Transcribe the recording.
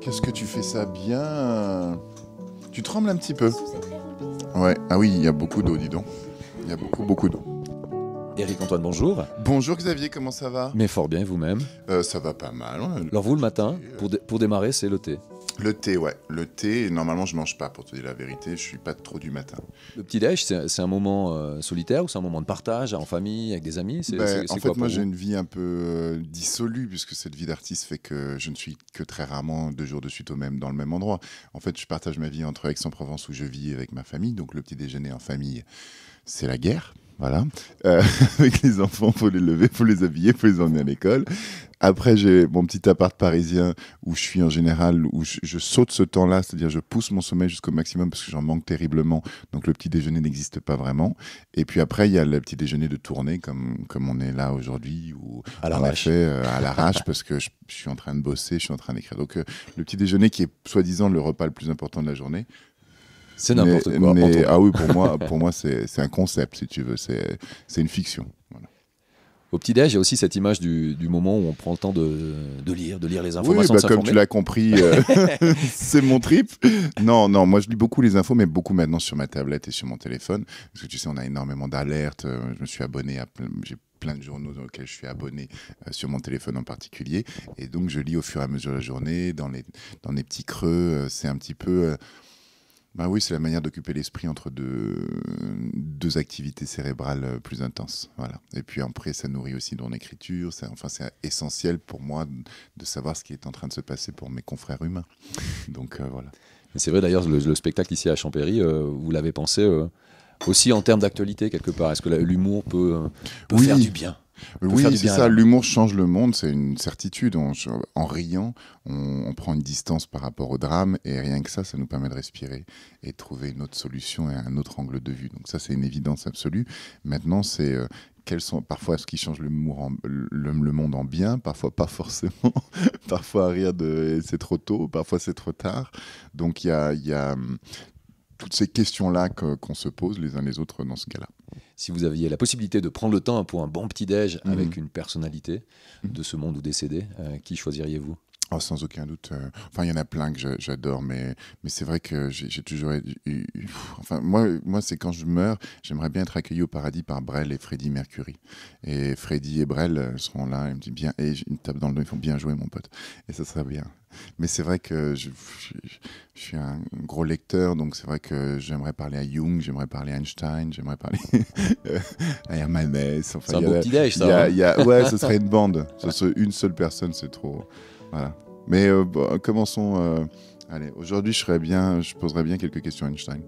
Qu'est-ce que tu fais ça bien Tu trembles un petit peu. Ouais, ah oui, il y a beaucoup d'eau, dis donc. Il y a beaucoup, beaucoup d'eau. Eric Antoine, bonjour. Bonjour Xavier, comment ça va Mais fort bien, vous-même euh, Ça va pas mal. Alors vous, le matin, euh, pour démarrer, c'est le thé. Le thé, ouais. Le thé, normalement, je mange pas, pour te dire la vérité. Je suis pas trop du matin. Le petit-déj, c'est un moment euh, solitaire ou c'est un moment de partage en famille, avec des amis ben, En fait, moi, j'ai une vie un peu euh, dissolue, puisque cette vie d'artiste fait que je ne suis que très rarement deux jours de suite au même, dans le même endroit. En fait, je partage ma vie entre Aix-en-Provence, où je vis avec ma famille. Donc, le petit déjeuner en famille, c'est la guerre voilà, euh, avec les enfants, faut les lever, faut les habiller, faut les emmener à l'école. Après, j'ai mon petit appart parisien où je suis en général, où je, saute ce temps-là, c'est-à-dire je pousse mon sommeil jusqu'au maximum parce que j'en manque terriblement. Donc le petit déjeuner n'existe pas vraiment. Et puis après, il y a le petit déjeuner de tournée, comme, comme on est là aujourd'hui, ou on l'a fait euh, à l'arrache parce que je, suis en train de bosser, je suis en train d'écrire. Donc euh, le petit déjeuner qui est soi-disant le repas le plus important de la journée, c'est n'importe quoi. ah oui, pour moi, pour moi c'est un concept, si tu veux. C'est une fiction. Au petit-déj, il y a aussi cette image du, moment où on prend le temps de, lire, de lire les infos. Oui, bah, comme tu l'as compris, euh, c'est mon trip. Non, non, moi je lis beaucoup les infos, mais beaucoup maintenant sur ma tablette et sur mon téléphone. Parce que tu sais, on a énormément d'alertes. Euh, je me suis abonné à J'ai plein de journaux dans lesquels je suis abonné, euh, sur mon téléphone en particulier. Et donc je lis au fur et à mesure de la journée, dans les, dans les petits creux. c'est un petit peu bah oui, c'est la manière d'occuper l'esprit entre deux, deux activités cérébrales euh, plus intenses. Voilà. Et puis après, ça nourrit aussi mon écriture. enfin, c'est essentiel pour moi de savoir ce qui est en train de se passer pour mes confrères humains. Donc euh, voilà. C'est vrai d'ailleurs, le, spectacle ici à Champéry, euh, vous l'avez pensé aussi en termes d'actualité quelque part. Est-ce que l'humour peut, faire du bien oui, c'est ça. L'humour change le monde, c'est une certitude. en riant, on, prend une distance par rapport au drame, et rien que ça, ça nous permet de respirer et de trouver une autre solution et un autre angle de vue. Donc ça, c'est une évidence absolue. Maintenant, c'est euh, quels sont parfois ce qui change en, le, monde en bien, parfois pas forcément, parfois à rire de c'est trop tôt, parfois c'est trop tard. Donc il y a hum, toutes ces questions-là qu'on se pose les uns les autres dans ce cas-là si vous aviez la possibilité de prendre le temps pour un bon petit déj avec mhm. une personnalité de ce monde ou décédé, euh, qui choisiriez-vous Oh, sans aucun doute. Euh, enfin, il y en a plein que j'adore, mais, mais c'est vrai que j'ai toujours Enfin, moi, moi c'est quand je meurs, j'aimerais bien être accueilli au paradis par Brel et Freddie Mercury. Et Freddy et Brel euh, seront là, ils me disent bien, et une tapent dans le dos, ils font bien jouer, mon pote. Et ça serait bien. Mais c'est vrai que je, suis un gros lecteur, donc c'est vrai que j'aimerais parler à Jung, j'aimerais parler à Einstein, j'aimerais parler à Hesse Enfin, c'est un petit déj, ça. Hein. ouais, ce serait une bande. Ce serait une seule personne, c'est trop. Voilà. Mais euh, bah, commençons. Euh, allez, aujourd'hui, je serais bien, je poserais bien quelques questions à Einstein.